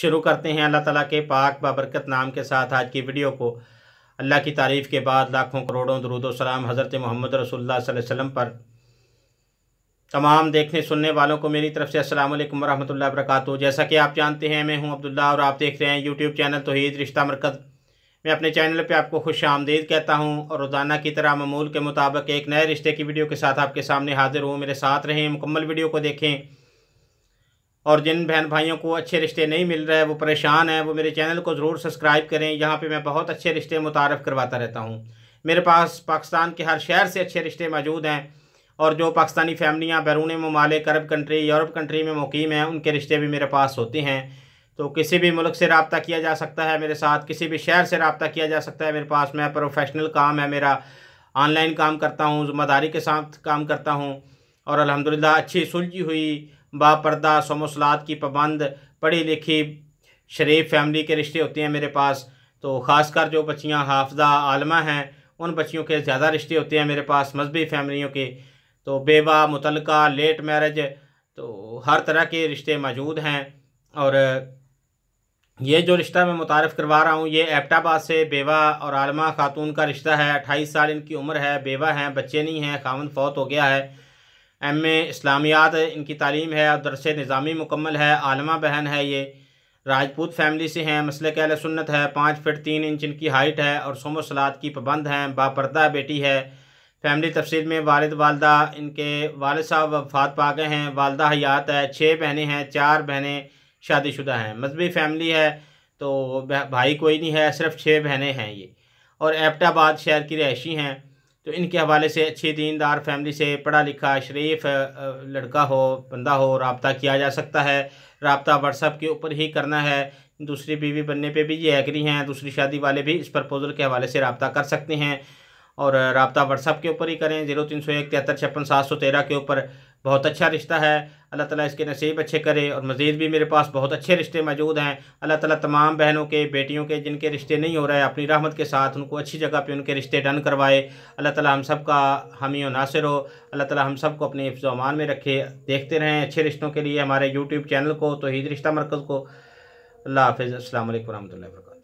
शुरू करते हैं अल्लाह ताला के पाक बाबरकत नाम के साथ आज की वीडियो को अल्लाह की तारीफ़ के बाद लाखों करोड़ों दरुदो सलाम हज़रत मोहम्मद रसोल्ला वसम पर तमाम देखने सुनने वालों को मेरी तरफ से अस्सलाम वालेकुम वरहमतुल्लाह वरकاتہ जैसा कि आप जानते हैं मैं हूं अब्दुल्ला और आप देख रहे हैं यूट्यूब चैनल तोहद रिश्ता मरकज़ मैं अपने चैनल पे आपको खुश आमदीद कहता हूं और रोज़ाना की तरह ममूल के मुताबिक एक नए रिश्ते की वीडियो के साथ आपके सामने हाजिर हूँ मेरे साथ रहें मुकम्मल वीडियो को देखें और जिन बहन भाइयों को अच्छे रिश्ते नहीं मिल रहे वो परेशान हैं वो मेरे चैनल को ज़रूर सब्सक्राइब करें यहाँ पे मैं बहुत अच्छे रिश्ते मुतारफ़ करवाता रहता हूँ मेरे पास पाकिस्तान के हर शहर से अच्छे रिश्ते मौजूद हैं और जो पाकिस्तानी फैमिलियाँ बैरून ममालिक अरब कंट्री यूरोप कंट्री में मुकीम हैं उनके रिश्ते भी मेरे पास होते हैं तो किसी भी मुल्क से रबता किया जा सकता है मेरे साथ किसी भी शहर से रबता किया जा सकता है मेरे पास मैं प्रोफेशनल काम है मेरा ऑनलाइन काम करता हूँ ज़िम्मेदारी के साथ काम करता हूँ और अलहमदिल्ला अच्छी सुलझी हुई बापर्दा समोसलात की पाबंद पढ़ी लिखी शरीफ फैमिली के रिश्ते होते हैं मेरे पास तो ख़ासकर जो बच्चियाँ हाफजा आलमा हैं उन बच्चियों के ज़्यादा रिश्ते होते हैं मेरे पास मजहबी फैमिलियों के तो बेवा मुतल लेट मैरिज तो हर तरह के रिश्ते मौजूद हैं और ये जो रिश्ता मैं मुतारफ़ करवा रहा हूँ ये एबटाबाद से बेवा और आलमा खातून का रिश्ता है अट्ठाईस साल इनकी उम्र है बेवा हैं बच्चे नहीं हैं खावन फौत हो गया है एम ए इस्लामियात इनकी तालीम है और दरस निज़ामी मुकम्मल है आलमा बहन है ये राजपूत फैमिली से हैं मसल कहल सुन्नत है पाँच फिट तीन इंच इनकी हाइट है और सोमो सलाद की पाबंद हैं बापरदा बेटी है फैमिली तफसील में वालद वालदा इनके वाल साहब वफात पा गए हैं वालदा हयात है छः बहनें हैं चार बहनें शादीशुदा हैं मजहबी फैमिली है तो भाई कोई नहीं है सिर्फ छः बहनें हैं ये और एबटाबाद शहर की रहशी हैं तो इनके हवाले से अच्छी दीनदार फैमिली से पढ़ा लिखा शरीफ लड़का हो बंदा हो रबता किया जा सकता है रबता व्हाट्सअप के ऊपर ही करना है दूसरी बीवी बनने पे भी ये एग्री हैं दूसरी शादी वाले भी इस प्रपोज़ल के हवाले से रबता कर सकते हैं और रबता व्हाट्सअप के ऊपर ही करें जीरो तीन सौ एक तिहत्तर छप्पन सात सौ तेरह के ऊपर बहुत अच्छा रिश्ता है अल्लाह ताला इसके नसीब अच्छे करे और मज़ीद भी मेरे पास बहुत अच्छे रिश्ते मौजूद हैं अल्लाह ताला तमाम बहनों के बेटियों के जिनके रिश्ते नहीं हो रहे अपनी रहमत के साथ उनको अच्छी जगह पे उनके रिश्ते डन करवाए अल्लाह ताला हम सब का हामी और नासिर हो अल्लाह ताला हम सब को अपने अमान में रखे देखते रहें अच्छे रिश्तों के लिए हमारे यूट्यूब चैनल को तोहद रिश्ता मरकज़ को अल्लाह हाफ़ अल्लाम वरहमल वर्क